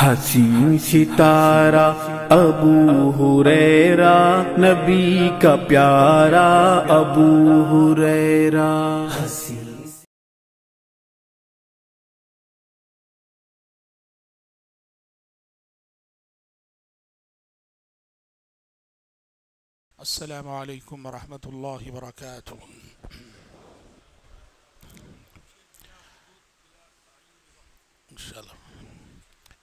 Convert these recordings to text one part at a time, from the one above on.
حسین ستارہ ابو حریرہ نبی کا پیارا ابو حریرہ السلام علیکم ورحمت اللہ وبرکاتہ انشاءاللہ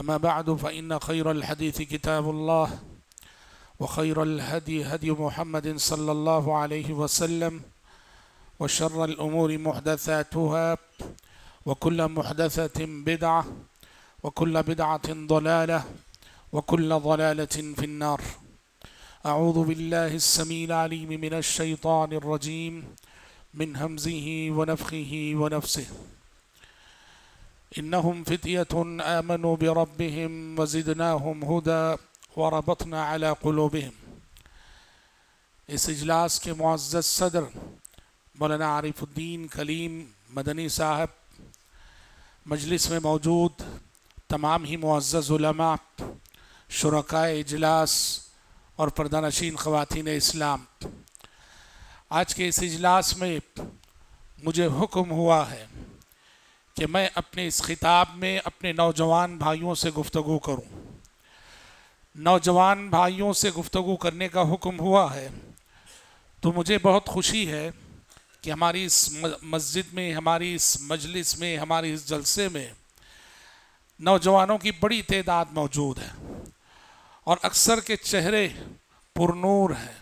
أما بعد فإن خير الحديث كتاب الله وخير الهدي هدي محمد صلى الله عليه وسلم وشر الأمور محدثاتها وكل محدثة بدعة وكل بدعة ضلالة وكل ضلالة في النار أعوذ بالله السميع العليم من الشيطان الرجيم من همزه ونفخه ونفسه إنهم فتية آمنوا بربهم وزدناهم هدى وربطنا على قلوبهم इस इजलास के मुआज़ सदर मौलाना आरिफुद्दीन कलीम मदनी साहब मजलिस में मौजूद तमाम ही मुआज़मा शुरा इजलास और परदानशीन ख़वान इस्लाम आज के इस इजलास में मुझे हुक्म हुआ है कि मैं अपने इस खिताब में अपने नौजवान भाइयों से गुफ्तु करूं नौजवान भाइयों से गुफ्तु करने का हुक्म हुआ है तो मुझे बहुत खुशी है कि हमारी इस मस्जिद में हमारी इस मजलिस में हमारे इस जलसे में नौजवानों की बड़ी तदाद मौजूद है और अक्सर के चेहरे पुरनूर हैं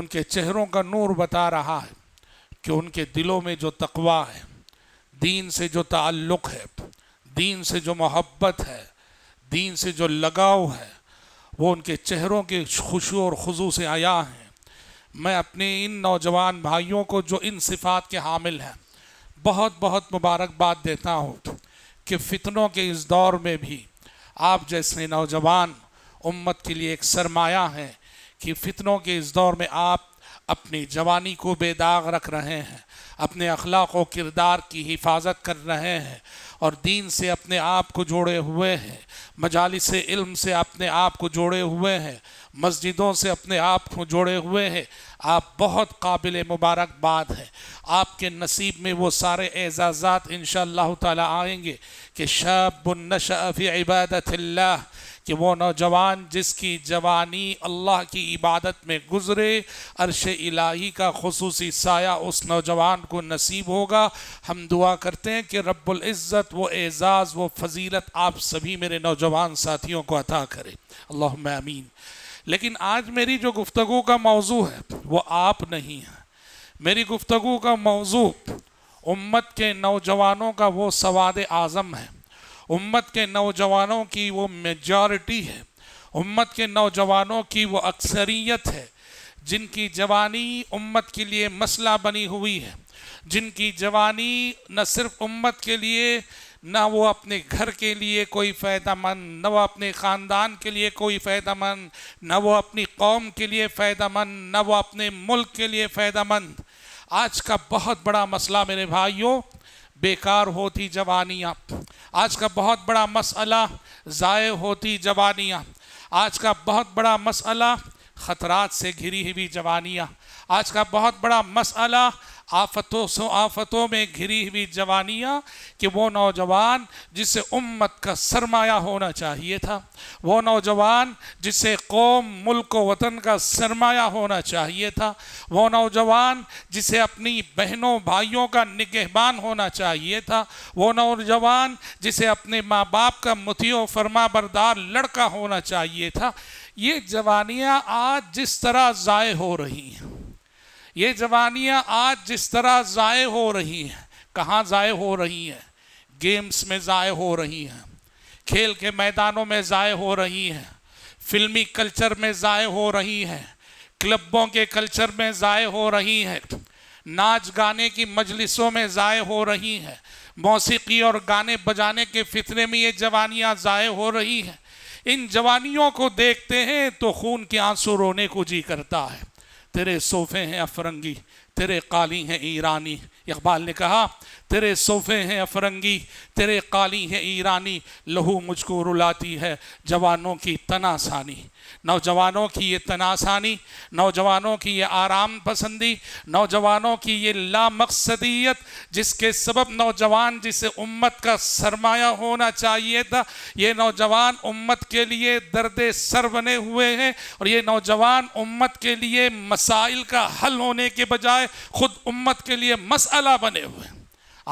उनके चेहरों का नूर बता रहा है कि उनके दिलों में जो तकवा है दीन से जो ताल्लुक़ है दीन से जो मोहब्बत है दीन से जो लगाव है वो उनके चेहरों के खुशी और खुजू से आया है मैं अपने इन नौजवान भाइयों को जो इन सिफात के हामिल हैं बहुत बहुत मुबारकबाद देता हूँ कि फितनों के इस दौर में भी आप जैसे नौजवान उम्मत के लिए एक सरमाया हैं कि फितनों के इस दौर में आप अपनी जवानी को बेदाग रख रहे हैं अपने अखलाक व किरदार की हिफाजत कर रहे हैं और दीन से अपने आप को जोड़े हुए हैं मजालिस इल्म से अपने आप को जोड़े हुए हैं मस्जिदों से अपने आप को जोड़े हुए हैं आप बहुत काबिल मुबारकबाद हैं आपके नसीब में वो सारे एजाज़ात इन ताला आएंगे कि शबनशफ़ी इबादत कि वो नौजवान जिसकी जवानी अल्लाह की इबादत में गुजरे अरश इलाही का खसूस साया उस नौजवान को नसीब होगा हम दुआ करते हैं कि रब्ज़त वो एज़ाज़ वो फजीलत आप सभी मेरे नौजवान साथियों को अता करें अल्लाह आमीन लेकिन आज मेरी जो गुफ्तु का मौजू है वो आप नहीं हैं मेरी गुफ्तु का मौजू उम्मत के नौजवानों का वो सवाद आज़म है उम्मत के नौजवानों की वो मेजॉरिटी है उम्मत के नौजवानों की वो अक्सरियत है जिनकी जवानी उम्मत के लिए मसला बनी हुई है जिनकी जवानी न सिर्फ उम्मत के लिए ना वो अपने घर के लिए कोई फ़ायदा मंद ना वो अपने ख़ानदान के लिए कोई फ़ायदा मंद ना वो अपनी कौम के लिए फ़ायदा मंद ना वो अपने मुल्क के लिए फ़ायदा मंद आज का बहुत बड़ा मसला मेरे भाइयों बेकार होती जवानियाँ आज का बहुत बड़ा मसला ज़ाय होती जवानियाँ आज का बहुत बड़ा मसला ख़तरात से घिरी हुई जवानियाँ आज का बहुत बड़ा मसला आफतों से आफतों में घिरी हुई जवानियाँ कि वो नौजवान जिसे उम्मत का सरमाया होना चाहिए था वो नौजवान जिसे कौम मुल्क वतन का सरमाया होना चाहिए था वो नौजवान जिसे अपनी बहनों भाइयों का निगहबान होना चाहिए था वो नौजवान जिसे अपने माँ बाप का मुतियो फरमा बरदार लड़का होना चाहिए था ये जवानियाँ आज जिस तरह ज़ाय हो रही हैं ये जवानियां आज जिस तरह ज़ाय हो रही हैं कहाँ ज़ाय हो रही हैं गेम्स में ज़ाय हो रही हैं खेल के मैदानों में ज़ाय हो रही हैं फिल्मी कल्चर में ज़ाय हो रही हैं क्लबों के कल्चर में ज़ाय हो रही हैं नाच गाने की मजलिसों में ज़ाय हो रही हैं मौसीकी और गाने बजाने के फितरे में ये जवानियाँ ज़ाय हो रही हैं इन जवानियों को देखते हैं तो खून के आंसू रोने को जी करता है तेरे सोफ़े हैं अफरंगी तेरे काली हैं ईरानी इकबाल ने कहा तेरे सोफ़े हैं अफरंगी तेरे काली हैं ईरानी लहू मुझको रुलाती है जवानों की तनासानी नौजवानों की ये तनासानी नौजवानों की ये आराम पसंदी नौजवानों की ये लामकसदियत जिसके सबब नौजवान जिसे उम्मत का सरमाया होना चाहिए था ये नौजवान उम्मत के लिए दर्द सर बने हुए हैं और ये नौजवान उम्मत के लिए मसाइल का हल होने के बजाय ख़ुद उम्मत के लिए मसला बने हुए हैं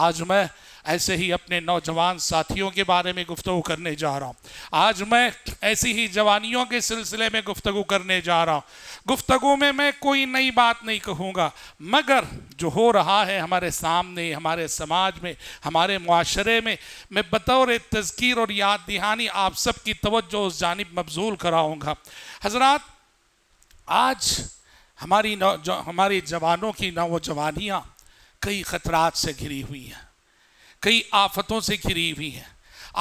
आज मैं ऐसे ही अपने नौजवान साथियों के बारे में गुफ्तु करने जा रहा हूँ आज मैं ऐसी ही जवानियों के सिलसिले में गुफ्तु करने जा रहा हूँ गुफ्तु में मैं कोई नई बात नहीं कहूँगा मगर जो हो रहा है हमारे सामने हमारे समाज में हमारे माशरे में मैं बतौर तस्कीर और याद दहानी आप सबकी तोज्जो तवज्जो उस जानब मबजूल कराऊँगा हजरात आज हमारी नौ जो जवानों की नौजवानियाँ कई ख़तरात से घिरी हुई हैं कई आफतों से घिरी हुई हैं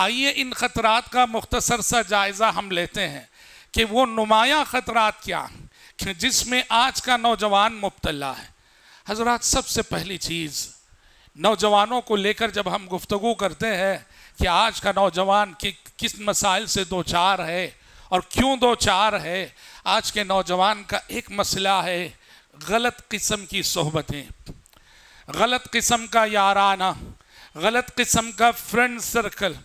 आइए इन खतरात का मुख्तसर सा जायज़ा हम लेते हैं कि वो नुमाया खतरात क्या हैं जिसमें आज का नौजवान मुबतला है हजरत सबसे पहली चीज़ नौजवानों को लेकर जब हम गुफ्तु करते हैं कि आज का नौजवान कि, किस मसाइल से दो चार है और क्यों दो चार है आज के नौजवान का एक मसला है गलत किस्म की सोहबतें गलत किस्म का याराना गलत किस्म का फ्रेंड सर्कल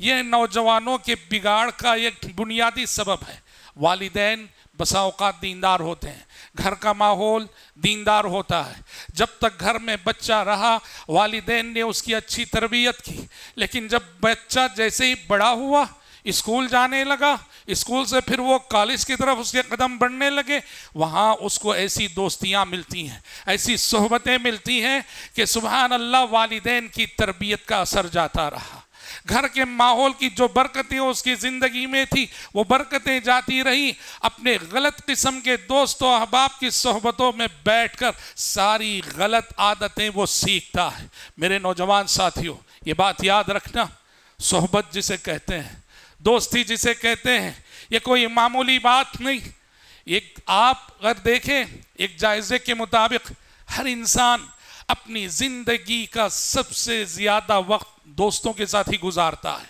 ये नौजवानों के बिगाड़ का एक बुनियादी सबब है वालदेन बसाओकात दीनदार होते हैं घर का माहौल दीनदार होता है जब तक घर में बच्चा रहा वालदेन ने उसकी अच्छी तरबियत की लेकिन जब बच्चा जैसे ही बड़ा हुआ स्कूल जाने लगा स्कूल से फिर वो कॉलेज की तरफ उसके कदम बढ़ने लगे वहाँ उसको ऐसी दोस्तियाँ मिलती हैं ऐसी सोहबतें मिलती हैं कि सुबह अल्लाह वालदेन की तरबियत का असर जाता रहा घर के माहौल की जो बरकतें उसकी ज़िंदगी में थी वो बरकतें जाती रहीं अपने गलत किस्म के दोस्तों अहबाब की सोहबतों में बैठकर सारी गलत आदतें वो सीखता है मेरे नौजवान साथियों ये बात याद रखना सोहबत जिसे कहते हैं दोस्ती जिसे कहते हैं ये कोई मामूली बात नहीं एक आप अगर देखें एक जायजे के मुताबिक हर इंसान अपनी ज़िंदगी का सबसे ज़्यादा वक्त दोस्तों के साथ ही गुजारता है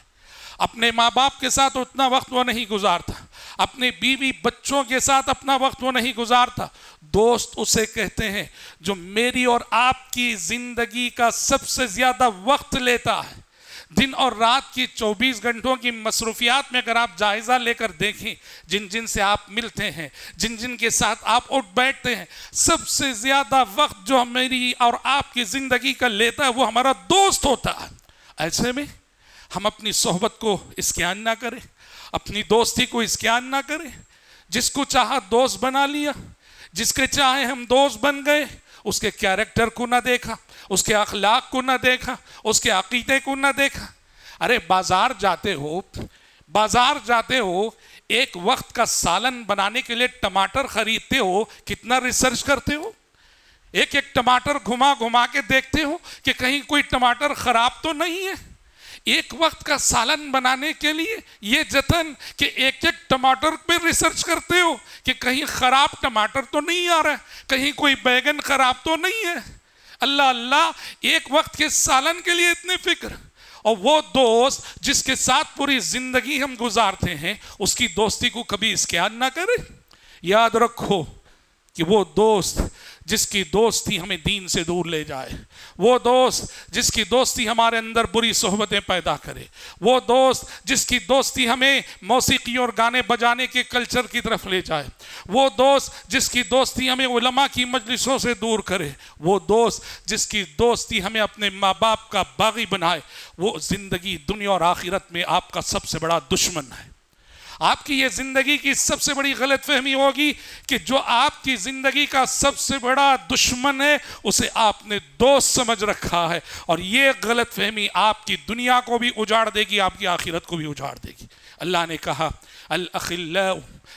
अपने माँ बाप के साथ उतना वक्त वो नहीं गुजारता अपने बीवी बच्चों के साथ अपना वक्त वो नहीं गुजारता दोस्त उसे कहते हैं जो मेरी और आपकी ज़िंदगी का सबसे ज़्यादा वक्त लेता है दिन और रात की 24 घंटों की मसरूफियात में अगर आप जायज़ा लेकर देखें जिन जिन से आप मिलते हैं जिन जिन के साथ आप उठ बैठते हैं सबसे ज़्यादा वक्त जो मेरी और आपकी ज़िंदगी का लेता है वो हमारा दोस्त होता है ऐसे में हम अपनी सोहबत को स्कैन ना करें अपनी दोस्ती को स्कैन ना करें जिसको चाह दोस्त बना लिया जिसके चाहे हम दोस्त बन गए उसके कैरेक्टर को ना देखा उसके अखलाक को ना देखा उसके अकीदे को ना देखा अरे बाजार जाते हो बाजार जाते हो एक वक्त का सालन बनाने के लिए टमाटर खरीदते हो कितना रिसर्च करते हो एक एक टमाटर घुमा घुमा के देखते हो कि कहीं कोई टमाटर खराब तो नहीं है एक वक्त का सालन बनाने के लिए ये जतन कि एक एक टमाटर पे रिसर्च करते हो कि कहीं ख़राब टमाटर तो नहीं आ रहा है कहीं कोई बैगन ख़राब तो नहीं है अल्लाह अल्लाह एक वक्त के सालन के लिए इतनी फिक्र और वो दोस्त जिसके साथ पूरी ज़िंदगी हम गुजारते हैं उसकी दोस्ती को कभी इसके याद ना करें याद रखो कि वो दोस्त जिसकी दोस्ती हमें दीन से दूर ले जाए वो दोस्त जिसकी दोस्ती हमारे अंदर बुरी सोहबतें पैदा करे वो दोस्त जिसकी दोस्ती हमें मौसीकी और गाने बजाने के कल्चर की तरफ ले जाए वो दोस्त जिसकी दोस्ती हमें उलमा की मजलिसों से दूर करे वो दोस्त जिसकी दोस्ती हमें अपने माँ बाप का बागी बनाए वो ज़िंदगी दुनिया और आखिरत में आपका सबसे बड़ा दुश्मन है आपकी ये ज़िंदगी की सबसे बड़ी गलतफहमी होगी कि जो आपकी ज़िंदगी का सबसे बड़ा दुश्मन है उसे आपने दोस्त समझ रखा है और ये गलतफहमी आपकी दुनिया को भी उजाड़ देगी आपकी आखिरत को भी उजाड़ देगी अल्लाह ने कहा अल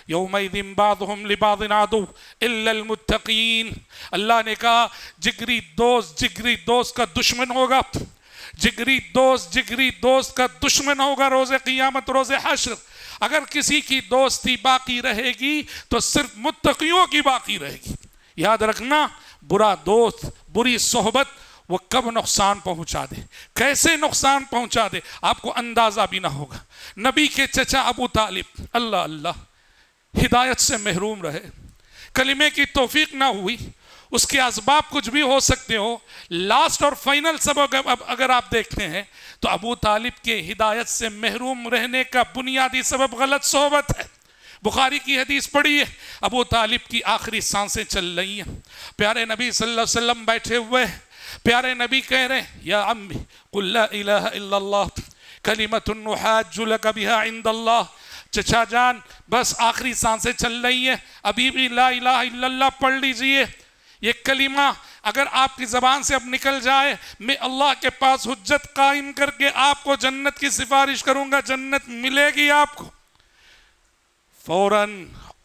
यौम बादम लिबादनादो इल्लमुत्तकीन अल्लाह ने कहा जिगरी दोस्त जिगरी दोस्त का दुश्मन होगा जिगरी दोस्त जिगरी दोस्त का दुश्मन होगा रोज़ क़ियामत रोज़ हशर अगर किसी की दोस्ती बाकी रहेगी तो सिर्फ मुतकियों की बाकी रहेगी याद रखना बुरा दोस्त बुरी सोहबत वो कब नुकसान पहुंचा दे कैसे नुकसान पहुंचा दे आपको अंदाज़ा भी ना होगा नबी के चचा अबू तालिब अल्लाह अल्लाह हिदायत से महरूम रहे कलमे की तोफीक ना हुई उसके असबाब कुछ भी हो सकते हो लास्ट और फाइनल सब अगर, आप देखते हैं तो अबू तालिब के हिदायत से महरूम रहने का बुनियादी सबब गलत सोहबत है बुखारी की हदीस पड़ी है अबू तालिब की आखिरी सांसें चल रही हैं प्यारे नबी सल्लल्लाहु अलैहि वसल्लम बैठे हुए हैं प्यारे नबी कह रहे हैं या अम्मी कुल्ला कलीमतुल्नुहाजुल कबिहा इंदल्लाह चचा जान बस आखिरी सांसें चल रही हैं अभी भी ला इला पढ़ लीजिए ये कलीमा अगर आपकी ज़बान से अब निकल जाए मैं अल्लाह के पास हजत कायम करके आपको जन्नत की सिफारिश करूंगा जन्नत मिलेगी आपको फौरन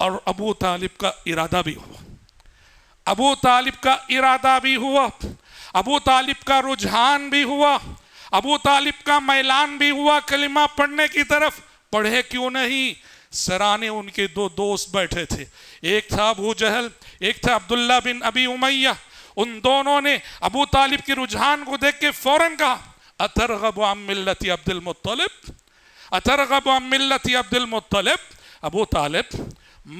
और अबू तालिब का इरादा भी हुआ अबू तालिब का इरादा भी हुआ अबू तालिब का रुझान भी हुआ अबू तालिब का मैलान भी हुआ कलिमा पढ़ने की तरफ पढ़े क्यों नहीं सराने उनके दो दोस्त बैठे थे एक था अबू जहल एक था अब्दुल्ला बिन अबी उमैया उन दोनों ने अबू तालिब के रुझान को देख के फौरन कहा अतरगब अमिल्लती अब्दुल मुत्तलिब अतरगब अमिल्लती अब्दुल मुत्तलिब अबू तालिब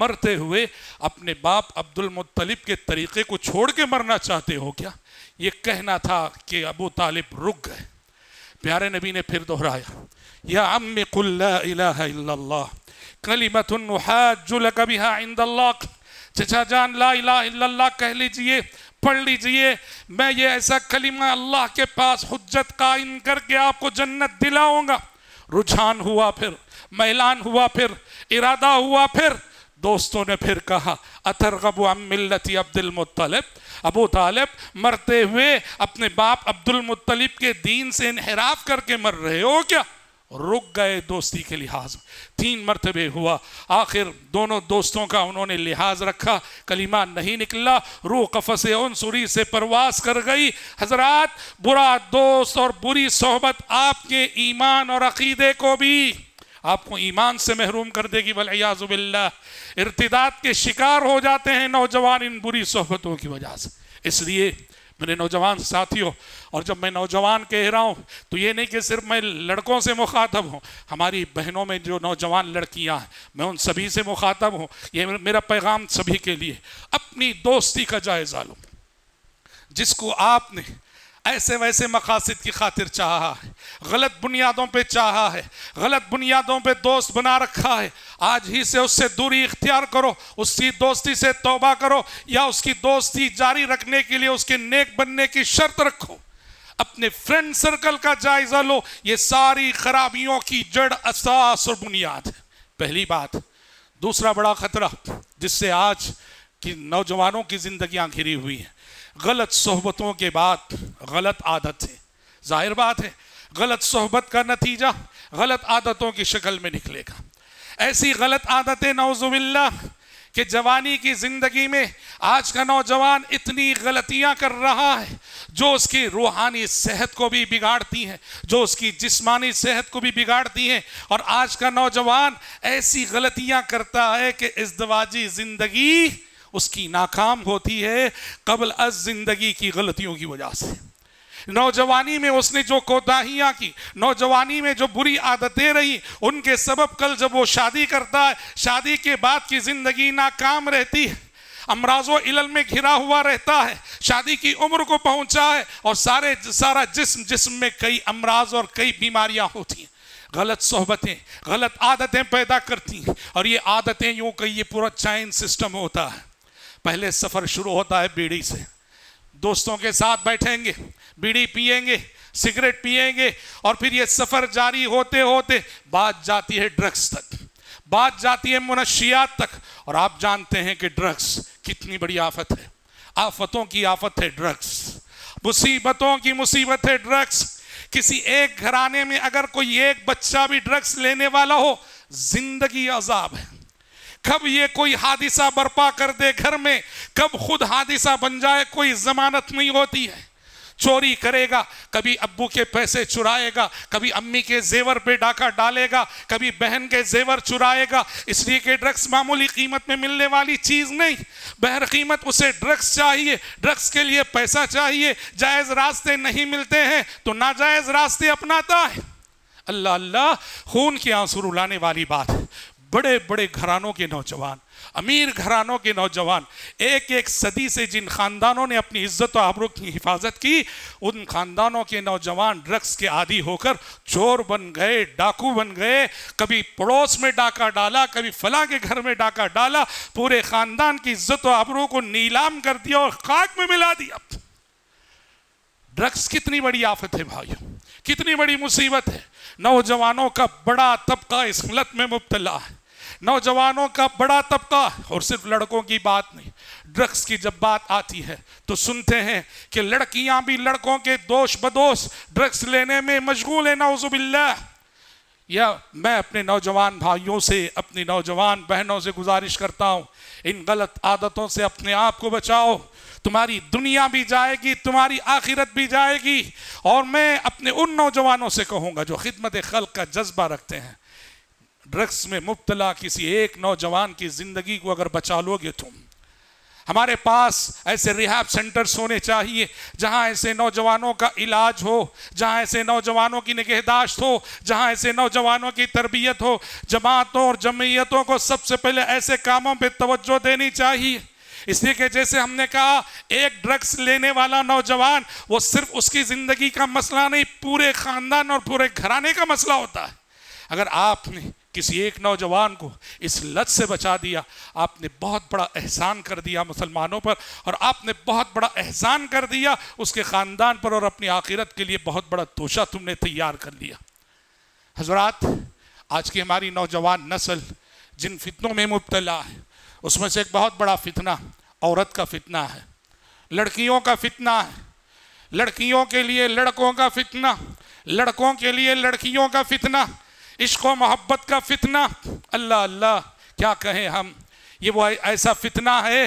मरते हुए अपने बाप अब्दुल मुत्तलिब के तरीके को छोड़ के मरना चाहते हो क्या ये कहना था कि अबू तालिब रुक गए प्यारे नबी ने फिर दोहराया या अम्मी कुल्ला इलाहा इल्लल्लाह कलीमतुन हाज लक चचा जान ला कह लीजिए पढ़ लीजिए मैं ये ऐसा कलीमा अल्लाह के पास हजत कायम करके आपको जन्नत दिलाऊंगा रुझान हुआ फिर मैलान हुआ फिर इरादा हुआ फिर दोस्तों ने फिर कहा अतरगब मिलती अब्दुल मुतलब अबू तालब मरते हुए अपने बाप अब्दुल मुतलब के दीन से इनहराफ करके मर रहे हो क्या रुक गए दोस्ती के लिहाज तीन मरतबे हुआ आखिर दोनों दोस्तों का उन्होंने लिहाज रखा कलीमा नहीं निकला रूह कफस उनसुरी से परवास कर गई हजरात बुरा दोस्त और बुरी सोहबत आपके ईमान और अकीदे को भी आपको ईमान से महरूम कर देगी याजुबिल्ला इर्तदाद के शिकार हो जाते हैं नौजवान इन बुरी सोहबतों की वजह से इसलिए मेरे नौजवान साथियों और जब मैं नौजवान कह रहा हूँ तो ये नहीं कि सिर्फ मैं लड़कों से मुखातब हूँ हमारी बहनों में जो नौजवान लड़कियाँ हैं मैं उन सभी से मुखातब हूँ ये मेरा पैगाम सभी के लिए अपनी दोस्ती का जायज़ा लो जिसको आपने ऐसे वैसे मकासद की खातिर चाहा है गलत बुनियादों पे चाहा है गलत बुनियादों पे दोस्त बना रखा है आज ही से उससे दूरी इख्तियार करो उसकी दोस्ती से तोबा करो या उसकी दोस्ती जारी रखने के लिए उसके नेक बनने की शर्त रखो अपने फ्रेंड सर्कल का जायजा लो ये सारी खराबियों की जड़ असास और बुनियाद पहली बात दूसरा बड़ा खतरा जिससे आज की नौजवानों की जिंदगियां घिरी हुई हैं गलत सहबतों के बाद गलत आदत है जाहिर बात है गलत सहबत का नतीजा गलत आदतों की शक्ल में निकलेगा ऐसी गलत आदतें नौजुबिल्ला कि जवानी की ज़िंदगी में आज का नौजवान इतनी गलतियां कर रहा है जो उसकी रूहानी सेहत को भी बिगाड़ती हैं जो उसकी जिस्मानी सेहत को भी बिगाड़ती हैं और आज का नौजवान ऐसी गलतियां करता है कि दवाजी ज़िंदगी उसकी नाकाम होती है कबल अज जिंदगी की गलतियों की वजह से नौजवानी में उसने जो कोताहियाँ की नौजवानी में जो बुरी आदतें रही उनके सबब कल जब वो शादी करता है शादी के बाद की ज़िंदगी नाकाम रहती है अमराज इलल में घिरा हुआ रहता है शादी की उम्र को पहुंचा है और सारे सारा जिस्म जिस्म में कई अमराज और कई बीमारियां होती हैं गलत सोहबतें गलत आदतें पैदा करती हैं और ये आदतें यूं कही ये पूरा चैन सिस्टम होता है पहले सफ़र शुरू होता है बीड़ी से दोस्तों के साथ बैठेंगे बीड़ी पियेंगे सिगरेट पियेंगे और फिर ये सफ़र जारी होते होते बात जाती है ड्रग्स तक बात जाती है मुनशियात तक और आप जानते हैं कि ड्रग्स कितनी बड़ी आफत है आफतों की आफत है ड्रग्स मुसीबतों की मुसीबत है ड्रग्स किसी एक घराने में अगर कोई एक बच्चा भी ड्रग्स लेने वाला हो जिंदगी अजाब है कब ये कोई हादिसा बर्पा कर दे घर में कब खुद हादिसा बन जाए कोई जमानत नहीं होती है चोरी करेगा कभी अब्बू के पैसे चुराएगा कभी अम्मी के जेवर पे डाका डालेगा कभी बहन के जेवर चुराएगा इसलिए कि ड्रग्स मामूली कीमत में मिलने वाली चीज़ नहीं बहर कीमत उसे ड्रग्स चाहिए ड्रग्स के लिए पैसा चाहिए जायज़ रास्ते नहीं मिलते हैं तो नाजायज़ रास्ते अपनाता है अल्लाह अल्लाह खून के आंसू रुलाने वाली बात बड़े बड़े घरानों के नौजवान अमीर घरानों के नौजवान एक एक सदी से जिन खानदानों ने अपनी इज्जत और आबरू की हिफाजत की उन खानदानों के नौजवान ड्रग्स के आदि होकर चोर बन गए डाकू बन गए कभी पड़ोस में डाका डाला कभी फला के घर में डाका डाला पूरे खानदान की इज्जत और आबरू को नीलाम कर दिया और खाक में मिला दिया ड्रग्स कितनी बड़ी आफत है भाई कितनी बड़ी मुसीबत है नौजवानों का बड़ा तबका इस गलत में मुबतला है नौजवानों का बड़ा तबका और सिर्फ लड़कों की बात नहीं ड्रग्स की जब बात आती है तो सुनते हैं कि लड़कियां भी लड़कों के दोष बदोष ड्रग्स लेने में मशगूल है नाउजुबिल्ला या मैं अपने नौजवान भाइयों से अपनी नौजवान बहनों से गुजारिश करता हूँ इन गलत आदतों से अपने आप को बचाओ तुम्हारी दुनिया भी जाएगी तुम्हारी आखिरत भी जाएगी और मैं अपने उन नौजवानों से कहूँगा जो खिदमत खल का जज्बा रखते हैं ड्रग्स में मुबतला किसी एक नौजवान की ज़िंदगी को अगर बचा लोगे तुम हमारे पास ऐसे रिहाब सेंटर्स होने चाहिए जहां ऐसे नौजवानों का इलाज हो जहां ऐसे नौजवानों की निगहदाश्त हो जहां ऐसे नौजवानों की तरबियत हो जमातों और जमीयतों को सबसे पहले ऐसे कामों पे तवज्जो देनी चाहिए इसलिए कि जैसे हमने कहा एक ड्रग्स लेने वाला नौजवान वो सिर्फ उसकी ज़िंदगी का मसला नहीं पूरे ख़ानदान और पूरे घराने का मसला होता है अगर आपने किसी एक नौजवान को इस लत से बचा दिया आपने बहुत बड़ा एहसान कर दिया मुसलमानों पर और आपने बहुत बड़ा एहसान कर दिया उसके ख़ानदान पर और अपनी आखिरत के लिए बहुत बड़ा तोशा तुमने तैयार कर लिया हजरात आज की हमारी नौजवान नस्ल जिन फितनों में मुबतला है उसमें से एक बहुत बड़ा फितना औरत का फितना है लड़कियों का फितना है लड़कियों के लिए लड़कों का फितना लड़कों के लिए लड़कियों का फितना इश्क मोहब्बत का फितना अल्लाह अल्लाह क्या कहें हम ये वो ऐसा फितना है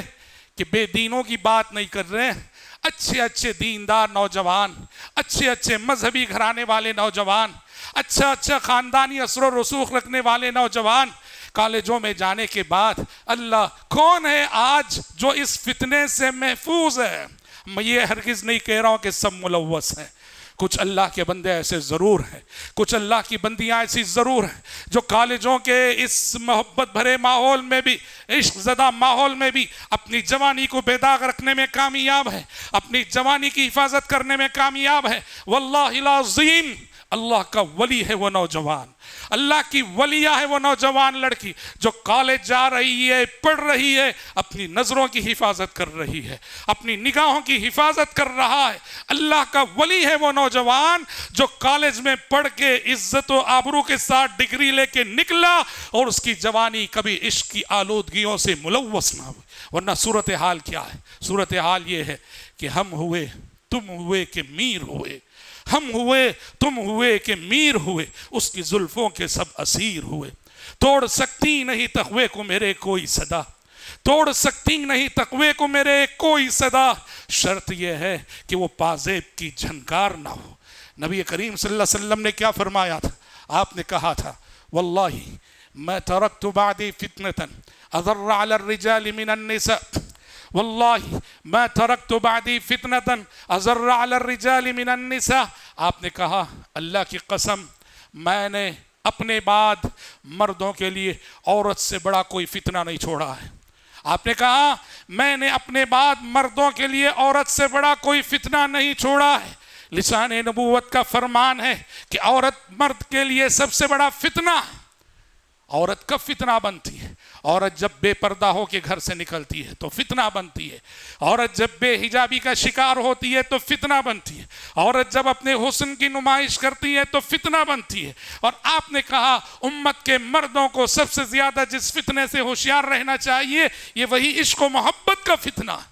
कि बेदीनों की बात नहीं कर रहे हैं अच्छे अच्छे दीनदार नौजवान अच्छे अच्छे मजहबी घराने वाले नौजवान अच्छा अच्छा ख़ानदानी असर रसूख रखने वाले नौजवान कॉलेजों में जाने के बाद अल्लाह कौन है आज जो इस फितने से महफूज है मैं ये हरगिज़ नहीं कह रहा हूँ कि सब मुलवस हैं कुछ अल्लाह के बंदे ऐसे ज़रूर हैं कुछ अल्लाह की बंदियाँ ऐसी ज़रूर हैं जो कॉलेजों के इस मोहब्बत भरे माहौल में भी इश्क ज़दा माहौल में भी अपनी जवानी को बेदाग रखने में कामयाब है अपनी जवानी की हिफाजत करने में कामयाब है वल्लाजीम अल्लाह का वली है वो नौजवान अल्लाह की वलिया है वो नौजवान लड़की जो कॉलेज जा रही है पढ़ रही है अपनी नज़रों की हिफाजत कर रही है अपनी निगाहों की हिफाजत कर रहा है अल्लाह का वली है वो नौजवान जो कॉलेज में पढ़ के इज्जत आबरू के साथ डिग्री लेके निकला और उसकी जवानी कभी इश्क की आलूदगियों से मुलवस ना हुई वरना सूरत हाल क्या है सूरत हाल ये है कि हम हुए तुम हुए कि मीर हुए हम हुए तुम हुए के मीर हुए उसकी जुल्फों के सब असीर हुए तोड़ सकती नहीं तकवे को मेरे कोई सदा तोड़ सकती नहीं तकवे को मेरे कोई सदा शर्त यह है कि वो पाजेब की झनकार ना हो नबी करीम सल्लल्लाहु अलैहि वसल्लम ने क्या फरमाया था आपने कहा था वल्लाही मैं तरक तो बाद फितनतन अजर्रा मिनन्निसा والله ما تركت بعدي मैं तरक على الرجال من النساء आपने कहा अल्लाह की कसम मैंने अपने बाद मर्दों के लिए औरत से बड़ा कोई फितना नहीं छोड़ा है आपने कहा मैंने अपने बाद मर्दों के लिए औरत से बड़ा कोई फितना नहीं छोड़ा है लिसान नबूवत का फरमान है कि औरत मर्द के लिए सबसे बड़ा फितना औरत कब फितना बनती है औरत जब बेपर्दा होकर घर से निकलती है तो फितना बनती है औरत जब बेहिजाबी का शिकार होती है तो फितना बनती है औरत जब अपने हुस्न की नुमाइश करती है तो फितना बनती है और आपने कहा उम्मत के मर्दों को सबसे ज़्यादा जिस फितने से होशियार रहना चाहिए ये वही इश्क मोहब्बत का फितना है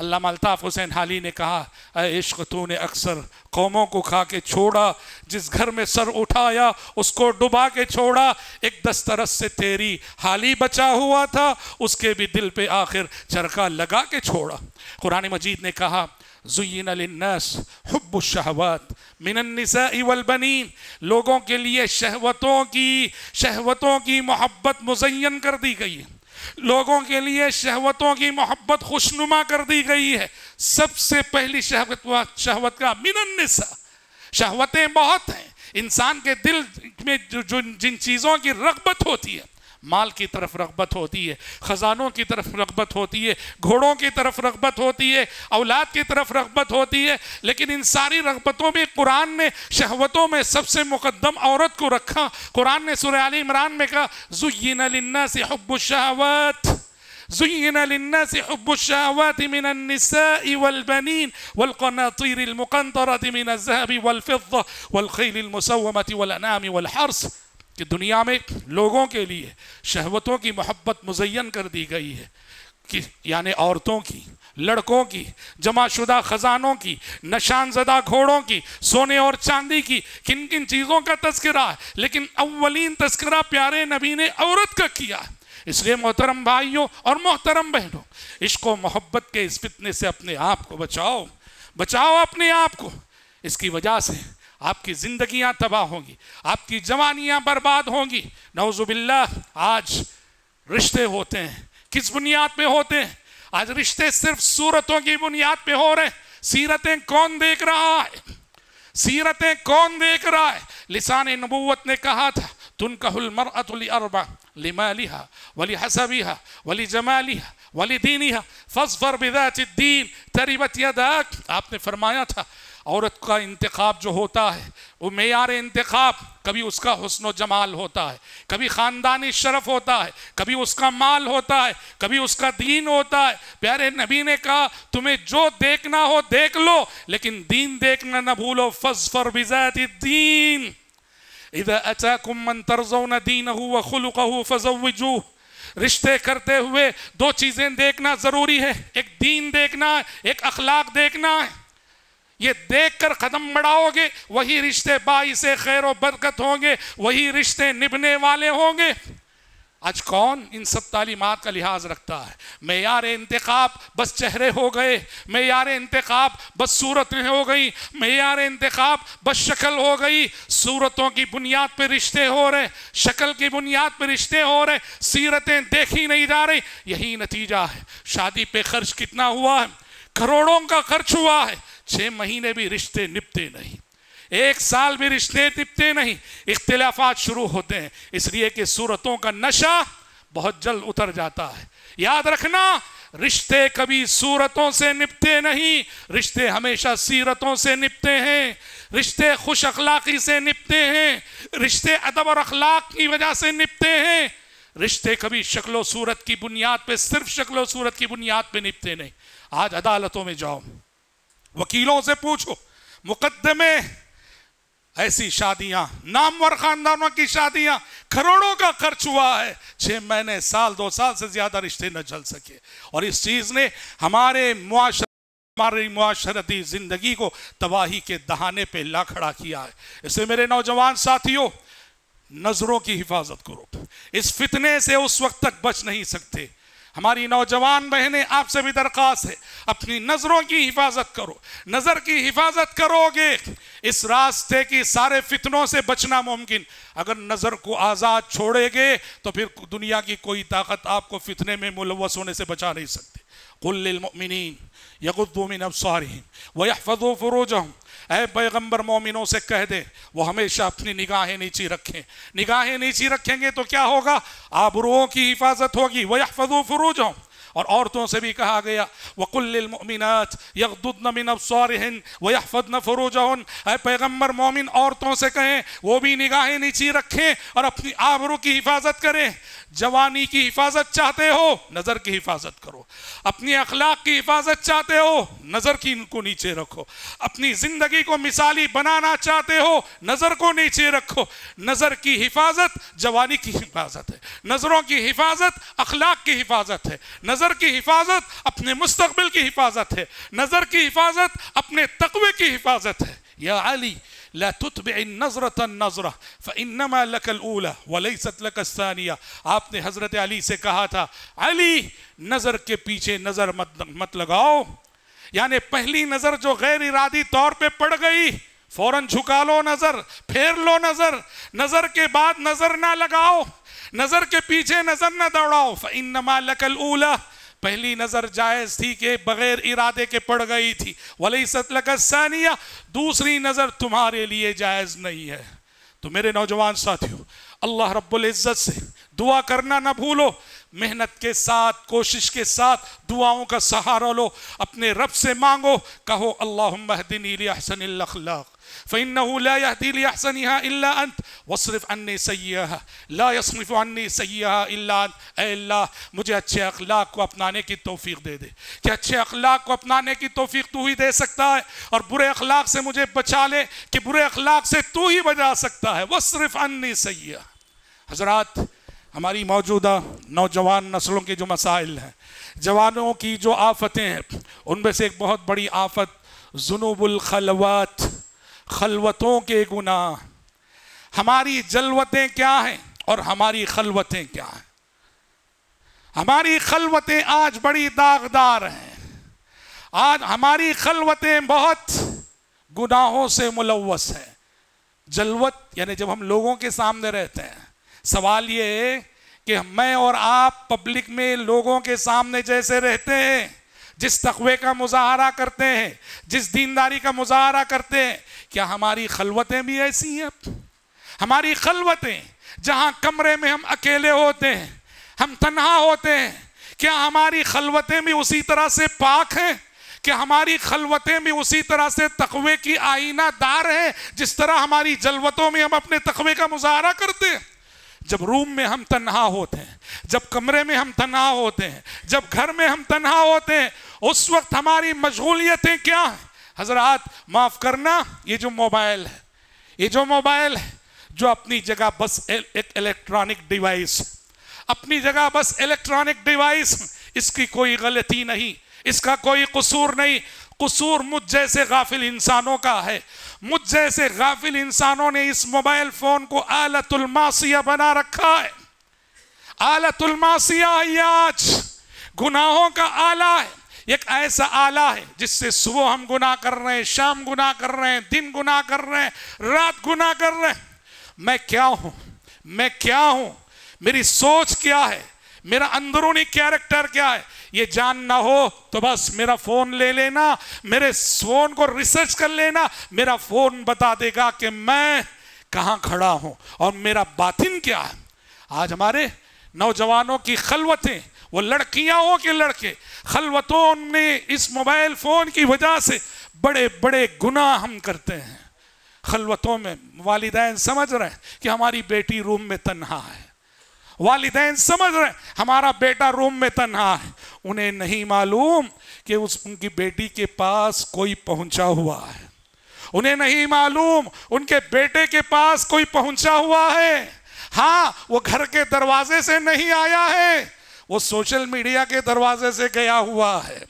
अल्लाह अल्ताफ़ हुसैन हाली ने कहा इश्क ने अक्सर कौमों को खा के छोड़ा जिस घर में सर उठाया उसको डुबा के छोड़ा एक दस्तरस से तेरी हाली बचा हुआ था उसके भी दिल पे आखिर चरखा लगा के छोड़ा कुरान मजीद ने कहा जुयन लन्नास हब्बुशहवात मिननिसावलबनीन लोगों के लिए शहवतों की शहवतों की मोहब्बत मुजयन कर दी गई है लोगों के लिए शहवतों की मोहब्बत खुशनुमा कर दी गई है सबसे पहली शहवत शहवत का मिनन्निसा शहवतें बहुत हैं इंसान के दिल में जो, जो जिन चीज़ों की रगबत होती है माल की तरफ रगबत होती है ख़जानों की तरफ रगबत होती है घोड़ों की तरफ रगबत होती है औलाद की तरफ रगबत होती है लेकिन इन सारी रगबतों में कुरान ने शहवतों में सबसे मुकदम औरत को रखा कुरान ने सुर आल इमरान में कहा जुयन लन्ना से हब्बुशावत زين للناس حب الشهوات من النساء والبنين والقناطير المقنطرة من الذهب والفضة والخيل المسومة والأنعام والحرث कि दुनिया में लोगों के लिए शहवतों की मोहब्बत मुजयन कर दी गई है कि यानि औरतों की लड़कों की जमाशुदा ख़जानों की नशानजदा घोड़ों की सोने और चांदी की किन किन चीज़ों का तस्करा है लेकिन अवलिन तस्करा प्यारे नबी ने औरत का किया है इसलिए मोहतरम भाइयों और मोहतरम बहनों इश्को मोहब्बत के इस फितने से अपने आप को बचाओ बचाओ अपने आप को इसकी वजह से आपकी ज़िंदगियां तबाह होंगी आपकी जवानियां बर्बाद होंगी नवजुबिल्ला आज रिश्ते होते हैं किस बुनियाद पे होते हैं आज रिश्ते सिर्फ सूरतों की बुनियाद पे हो रहे हैं सीरतें कौन देख रहा है सीरतें कौन देख रहा है लिसान नबूत ने कहा था तुन कहल मरअतली अरबा लिमा लिहा वली हसबिहा वली जमालिहा वली दीनिहा फसफर बिदाचिद्दीन तरीबत यदाक आपने फरमाया था औरत का इंतखब जो होता है वो मैार इंतखब कभी उसका हसन जमाल होता है कभी ख़ानदानी शरफ होता है कभी उसका माल होता है कभी उसका दीन होता है प्यारे नबी ने कहा तुम्हें जो देखना हो देख लो लेकिन दीन देखना ना भूलो फसफर बिजात दीन इधर अचा कुमन तर्जो न दीन हो खुल कहू फजू रिश्ते करते हुए दो चीज़ें देखना ज़रूरी है एक दीन देखना है एक अखलाक देखना है ये देखकर कदम बढ़ाओगे वही रिश्ते से खैर बरकत होंगे वही रिश्ते निभने वाले होंगे आज कौन इन सब तालीमत का लिहाज रखता है मैं यार इंतखब बस चेहरे हो गए मैं यार इंतखब बस सूरतें हो गई मैं यार इंतखब बस शक्ल हो गई सूरतों की बुनियाद पर रिश्ते हो रहे शक्ल की बुनियाद पर रिश्ते हो रहे सीरतें देखी नहीं जा रही यही नतीजा है शादी पे खर्च कितना हुआ है करोड़ों का खर्च हुआ है छह महीने भी रिश्ते निपते नहीं एक साल भी रिश्ते निपते नहीं इख्तलाफात शुरू होते हैं इसलिए कि सूरतों का नशा बहुत जल्द उतर जाता है याद रखना रिश्ते कभी सूरतों से निपते नहीं रिश्ते हमेशा सीरतों से निपते हैं रिश्ते खुश अखलाकी से निपते हैं रिश्ते अदब और अखलाक की वजह से निपते हैं रिश्ते कभी शक्लो सूरत की बुनियाद पे सिर्फ शक्लो सूरत की बुनियाद पे निपते नहीं आज अदालतों में जाओ वकीलों से पूछो मुकदमे ऐसी शादियां नामवर खानदानों की शादियां करोड़ों का खर्च हुआ है छः महीने साल दो साल से ज़्यादा रिश्ते न चल सके और इस चीज़ ने हमारे हमारी मुआशरती ज़िंदगी को तबाही के दहाने पे ला खड़ा किया है इससे मेरे नौजवान साथियों नज़रों की हिफाजत करो इस फितने से उस वक्त तक बच नहीं सकते हमारी नौजवान बहनें आपसे भी दरख्वास्त है अपनी नज़रों की हिफाजत करो नज़र की हिफाजत करोगे इस रास्ते की सारे फितनों से बचना मुमकिन अगर नज़र को आज़ाद छोड़ेंगे तो फिर दुनिया की कोई ताकत आपको फितने में मुलवस होने से बचा नहीं सकती कुल्लिन यकुद्दूमिन अब सारी वह फरोज हूँ ऐ पैगम्बर मोमिनों से कह दे वो हमेशा अपनी निगाहें नीची रखें निगाहें नीची रखेंगे तो क्या होगा आबरुओं की हिफाजत होगी वह फजू फरूज हों और औरतों से भी कहा गया वकुल्लमिनत यकदुद नमिन अबसारहन वहफद न फरोजा पैगम्बर मोमिन औरतों से कहें वो भी निगाहें नीची रखें और अपनी आबरू की हिफाजत करें जवानी की हिफाजत चाहते हो नज़र की हिफाजत करो अपनी अखलाक की हिफाजत चाहते हो नज़र की को नीचे रखो अपनी ज़िंदगी को मिसाली बनाना चाहते हो नज़र को नीचे रखो नज़र की हिफाजत जवानी की हिफाजत है नज़रों की हिफाजत अखलाक की हिफाजत है नज़र नज़र की हिफाजत अपने मुस्तबिल की हिफाजत है नज़र की हिफाजत अपने तकवे की हिफाजत है या अली لا تتبع النظرة النظرة فإنما لك الأولى وليست لك الثانية आपने हज़रत अली से कहा था अली नज़र के पीछे नज़र मत मत लगाओ यानी पहली नज़र जो गैर इरादी तौर पे पड़ गई फौरन झुका लो नज़र फेर लो नज़र नज़र के बाद नज़र ना लगाओ नज़र के पीछे नज़र ना दौड़ाओ फ़िनमा लकल ऊला पहली नजर जायज थी कि बगैर इरादे के पड़ गई थी वली सतल का सानिया दूसरी नजर तुम्हारे लिए जायज नहीं है तो मेरे नौजवान साथियों अल्लाह रब्बुल इज़्ज़त से दुआ करना ना भूलो मेहनत के साथ कोशिश के साथ दुआओं का सहारा लो अपने रब से मांगो कहो अल्लाह لا يهدي لي यहदी लिहसनिहा इल्ला واصرف عني سيئها لا يصرف عني سيئها सय्याहा इल्ला अंत अल्लाह मुझे अच्छे اخلاق को اپنانے की توفیق दे दे कि अच्छे अखलाक को اپنانے की توفیق تو ही दे सकता है और बुरे अखलाक से मुझे बचा ले कि बुरे اخلاق से तू ही बचा सकता है واصرف عني سيئها हजरात हमारी मौजूदा नौजवान नस्लों के जो मसाइल हैं जवानों की जो आफतें हैं उनमें से एक बहुत बड़ी आफत जुनूबुलखलवत खलवतों के गुनाह हमारी जलवतें क्या हैं और हमारी खलवतें क्या हैं हमारी खलवतें आज बड़ी दागदार हैं आज हमारी खलवतें बहुत गुनाहों से मुलवस हैं जलवत यानी जब हम लोगों के सामने रहते हैं सवाल ये है कि मैं और आप पब्लिक में लोगों के सामने जैसे रहते हैं जिस तकवे का मुजाहरा करते हैं जिस दीनदारी का मुजाहरा करते हैं क्या हमारी खलवतें भी ऐसी हैं अब हमारी खलवतें जहां कमरे में हम अकेले होते हैं हम तन्हा होते हैं क्या हमारी खलवतें भी उसी तरह से पाक हैं कि हमारी खलवतें भी उसी तरह से तकवे की आईना दार है जिस तरह हमारी जलवतों में हम अपने तकवे का मुजाहरा करते हैं जब रूम में हम तन्हा होते हैं जब कमरे में हम तन्हा होते हैं जब घर में हम तन्हा होते हैं उस वक्त हमारी मशगूलियतें क्या हैं हजरात माफ़ करना ये जो मोबाइल है ये जो मोबाइल है जो अपनी जगह बस एक इलेक्ट्रॉनिक डिवाइस अपनी जगह बस इलेक्ट्रॉनिक डिवाइस इसकी कोई गलती नहीं इसका कोई कसूर नहीं कसूर मुझ जैसे गाफिल इंसानों का है मुझ जैसे गाफिल इंसानों ने इस मोबाइल फोन को आलतुलमासिया बना रखा है आलतुलमासिया आज गुनाहों का आला है एक ऐसा आला है जिससे सुबह हम गुनाह कर रहे हैं शाम गुनाह कर रहे हैं दिन गुनाह कर रहे हैं रात गुनाह कर रहे हैं मैं क्या हूं मैं क्या हूं मेरी सोच क्या है मेरा अंदरूनी कैरेक्टर क्या है ये जानना हो तो बस मेरा फोन ले लेना मेरे फोन को रिसर्च कर लेना मेरा फोन बता देगा कि मैं कहाँ खड़ा हूं और मेरा बातिन क्या है आज हमारे नौजवानों की खलवतें वो लड़कियां हो के लड़के खलवतों ने इस मोबाइल फोन की वजह से बड़े बड़े गुनाह हम करते हैं खलवतों में वालदेन समझ रहे हैं कि हमारी बेटी रूम में तन्हा है वालदेन समझ रहे हमारा बेटा रूम में तन्हा है उन्हें नहीं मालूम कि उस उनकी बेटी के पास कोई पहुंचा हुआ है उन्हें नहीं मालूम उनके बेटे के पास कोई पहुंचा हुआ है हाँ वो घर के दरवाजे से नहीं आया है वो सोशल मीडिया के दरवाजे से गया हुआ है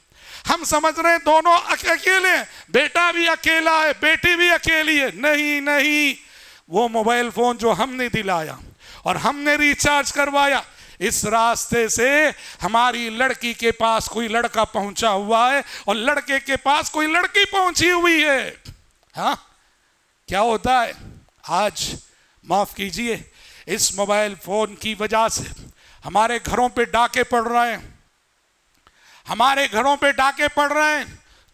हम समझ रहे हैं दोनों अकेले बेटा भी अकेला है बेटी भी अकेली है नहीं नहीं वो मोबाइल फोन जो हमने दिलाया और हमने रिचार्ज करवाया इस रास्ते से हमारी लड़की के पास कोई लड़का पहुंचा हुआ है और लड़के के पास कोई लड़की पहुंची हुई है हा? क्या होता है आज माफ कीजिए इस मोबाइल फोन की वजह से हमारे घरों पे डाके पड़ रहे हैं हमारे घरों पे डाके पड़ रहे हैं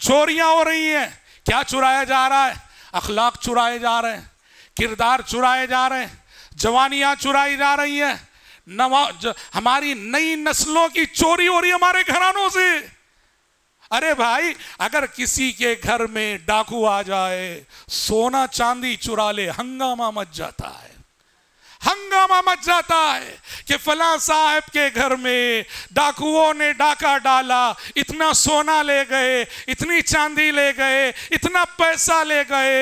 चोरियां हो रही हैं क्या चुराया जा रहा है अखलाक चुराए जा रहे हैं किरदार चुराए जा रहे हैं जवानियां चुराई जा रही है नवा हमारी नई नस्लों की चोरी हो रही है हमारे घरानों से अरे भाई अगर किसी के घर में डाकू आ जाए सोना चांदी चुरा ले हंगामा मच जाता है हंगामा मच जाता है कि फला साहब के घर में डाकुओं ने डाका डाला इतना सोना ले गए इतनी चांदी ले गए इतना पैसा ले गए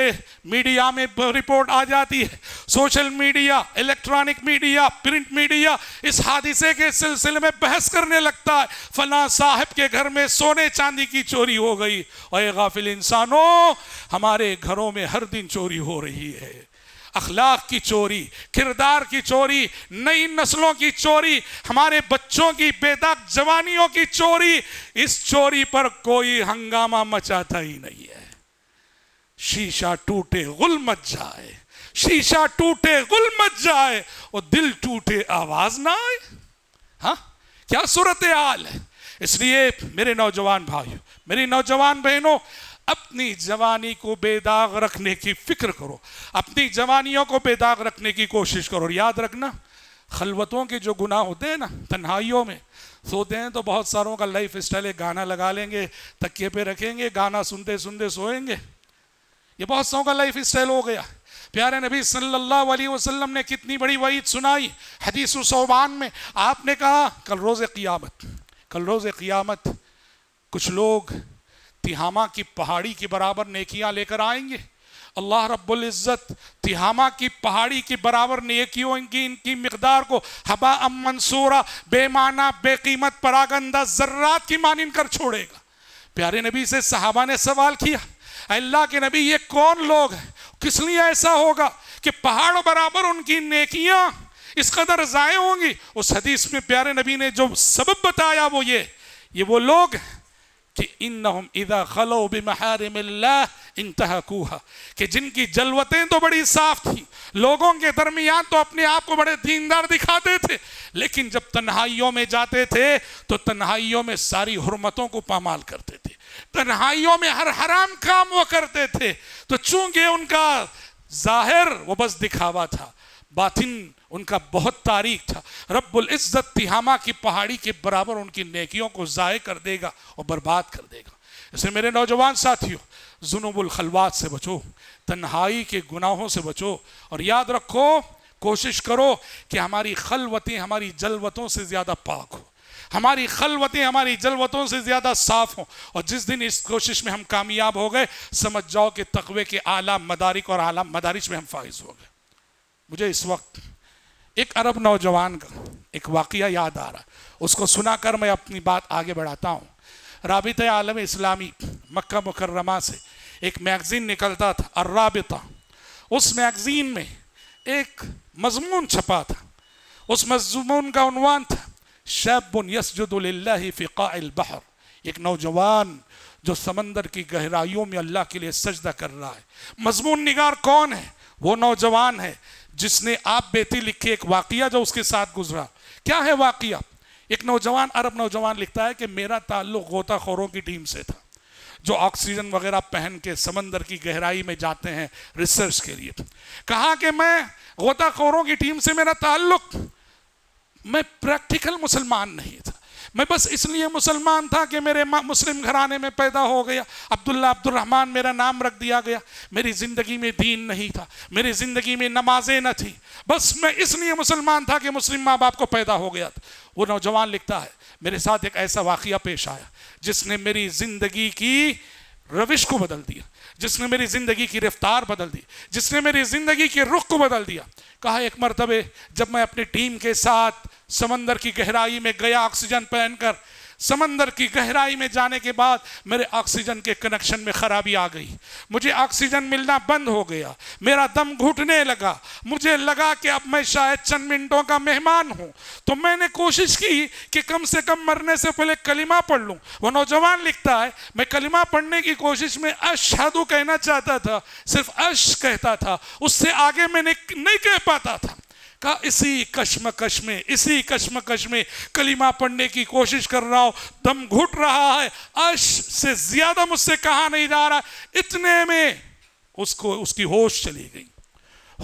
मीडिया में रिपोर्ट आ जाती है social media electronic media print media इस हादिसे के सिलसिले में बहस करने लगता है फला साहब के घर में सोने चांदी की चोरी हो गई और गाफिल इंसानों हमारे घरों में हर दिन चोरी हो रही है अखलाक की चोरी किरदार की चोरी नई नस्लों की चोरी हमारे बच्चों की बेदाग जवानियों की चोरी इस चोरी पर कोई हंगामा मचाता ही नहीं है शीशा टूटे गुल मच जाए शीशा टूटे गुल मच जाए और दिल टूटे आवाज ना आए हाँ क्या सूरत हाल है इसलिए मेरे नौजवान भाइयों मेरी नौजवान बहनों अपनी जवानी को बेदाग रखने की फिक्र करो अपनी जवानियों को बेदाग रखने की कोशिश करो याद रखना खलवतों के जो गुनाह होते हैं ना तन्हाइयों में सोते हैं तो बहुत सारों का लाइफ स्टाइल है गाना लगा लेंगे तकिए पे रखेंगे गाना सुनते सुनते सोएंगे ये बहुत सारों का लाइफ स्टाइल हो गया प्यारे नबी सल्लल्लाहु अलैहि वसल्लम ने कितनी बड़ी वईद सुनाई हदीस सोबान में आपने कहा कल रोज़ क़ियामत कल रोज़ क़ियामत कुछ लोग तिहामा की पहाड़ी के बराबर नेकियां लेकर आएंगे अल्लाह रब्बुल इज़्ज़त तिहामा की पहाड़ी के बराबर नेकियों इनकी इनकी मकदार को हबा अम मंसूरा बेमाना बेकीमत परागंदा जर्रात की मानिन कर छोड़ेगा प्यारे नबी से सहाबा ने सवाल किया अल्लाह के नबी ये कौन लोग हैं किस लिए ऐसा होगा कि पहाड़ बराबर उनकी नेकियां इस कदर जाए होंगी उस हदीस में प्यारे नबी ने जो सबब बताया वो ये ये वो लोग हैं कि इन्नहुम इदा खलो बिमहारिमिल्लाह इंतहा कि जिनकी जलवतें तो बड़ी साफ थी लोगों के दरमियान तो अपने आप को बड़े दीनदार दिखाते थे लेकिन जब तन्हाइयों में जाते थे तो तन्हाइयों में सारी हरमतों को पामाल करते थे तन्हाइयों में हर हराम काम वो करते थे तो चूंकि उनका जाहिर वो बस दिखावा था बातिन उनका बहुत तारीख था रब्बुल इज़्ज़त तिहामा की पहाड़ी के बराबर उनकी नेकियों को ज़ाय कर देगा और बर्बाद कर देगा इसे मेरे नौजवान साथियों जुनूबुल खलवात से बचो तन्हाई के गुनाहों से बचो और याद रखो कोशिश करो कि हमारी खलवतें हमारी जलवतों से ज़्यादा पाक हो हमारी खलवतें हमारी जलवतों से ज़्यादा साफ हों और जिस दिन इस कोशिश में हम कामयाब हो गए समझ जाओ कि तकवे के आला मदारिक और आला मदारिश में हम फाइज हो गए मुझे इस वक्त एक अरब नौजवान का एक वाक़ याद आ रहा उसको सुनाकर मैं अपनी बात आगे बढ़ाता हूँ रबित आलम इस्लामी मक्का मुकर्रमा से एक मैगज़ीन निकलता था अर्राबिता उस मैगज़ीन में एक मजमून छपा था उस मजमून का उनवान था शैबन बहर एक नौजवान जो समंदर की गहराइयों में अल्लाह के लिए सजदा कर रहा है मजमून निगार कौन है वो नौजवान है जिसने आप बेती लिखे एक वाकिया जो उसके साथ गुजरा क्या है वाकिया एक नौजवान अरब नौजवान लिखता है कि मेरा ताल्लुक गोताखोरों की टीम से था जो ऑक्सीजन वगैरह पहन के समंदर की गहराई में जाते हैं रिसर्च के लिए कहा कि मैं गोताखोरों की टीम से मेरा ताल्लुक मैं प्रैक्टिकल मुसलमान नहीं था मैं बस इसलिए मुसलमान था कि मेरे मुस्लिम घराने में पैदा हो गया अब्दुल्ला अब्दुलरहमान मेरा नाम रख दिया गया मेरी ज़िंदगी में दीन नहीं था मेरी ज़िंदगी में नमाजें न थी बस मैं इसलिए मुसलमान था कि मुस्लिम माँ बाप को पैदा हो गया था वो नौजवान लिखता है मेरे साथ एक ऐसा वाक़ पेश आया जिसने मेरी ज़िंदगी की रविश को बदल दिया जिसने मेरी ज़िंदगी की रफ्तार बदल दी जिसने मेरी ज़िंदगी के रुख को बदल दिया कहा एक मरतबे जब मैं अपनी टीम के साथ समंदर की गहराई में गया ऑक्सीजन पहनकर समंदर की गहराई में जाने के बाद मेरे ऑक्सीजन के कनेक्शन में खराबी आ गई मुझे ऑक्सीजन मिलना बंद हो गया मेरा दम घुटने लगा मुझे लगा कि अब मैं शायद चंद मिनटों का मेहमान हूं तो मैंने कोशिश की कि कम से कम मरने से पहले कलिमा पढ़ लूँ वो नौजवान लिखता है मैं कलिमा पढ़ने की कोशिश में अशादु कहना चाहता था सिर्फ अश कहता था उससे आगे मैंने नहीं कह पाता था का इसी कश्मकश में इसी कश्मकश में कलीमा पढ़ने की कोशिश कर रहा हूं दम घुट रहा है अश से ज्यादा मुझसे कहा नहीं जा रहा इतने में उसको उसकी होश चली गई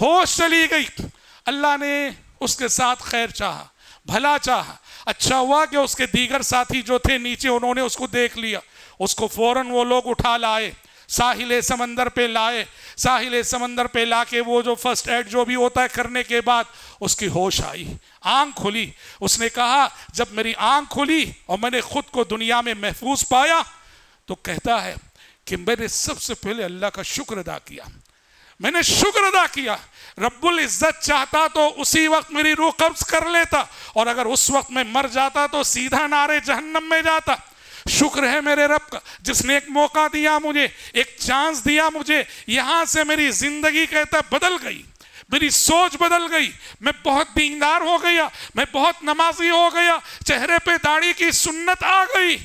होश चली गई अल्लाह ने उसके साथ खैर चाहा भला चाहा अच्छा हुआ कि उसके दीगर साथी जो थे नीचे उन्होंने उसको देख लिया उसको फौरन वो लोग उठा लाए साहिल समंदर पे लाए साहिल समंदर पे लाके वो जो फर्स्ट एड जो भी होता है करने के बाद उसकी होश आई आंख खुली उसने कहा जब मेरी आंख खुली और मैंने खुद को दुनिया में महफूज पाया तो कहता है कि मैंने सबसे पहले अल्लाह का शुक्र अदा किया मैंने शुक्र अदा किया रब्बुल इज्जत चाहता तो उसी वक्त मेरी रूह कब्ज कर लेता और अगर उस वक्त मैं मर जाता तो सीधा नारे जहन्नम में जाता शुक्र है मेरे रब का जिसने एक मौका दिया मुझे एक चांस दिया मुझे यहां से मेरी जिंदगी कहता बदल गई मेरी सोच बदल गई मैं बहुत दीनदार हो गया मैं बहुत नमाजी हो गया चेहरे पे दाढ़ी की सुन्नत आ गई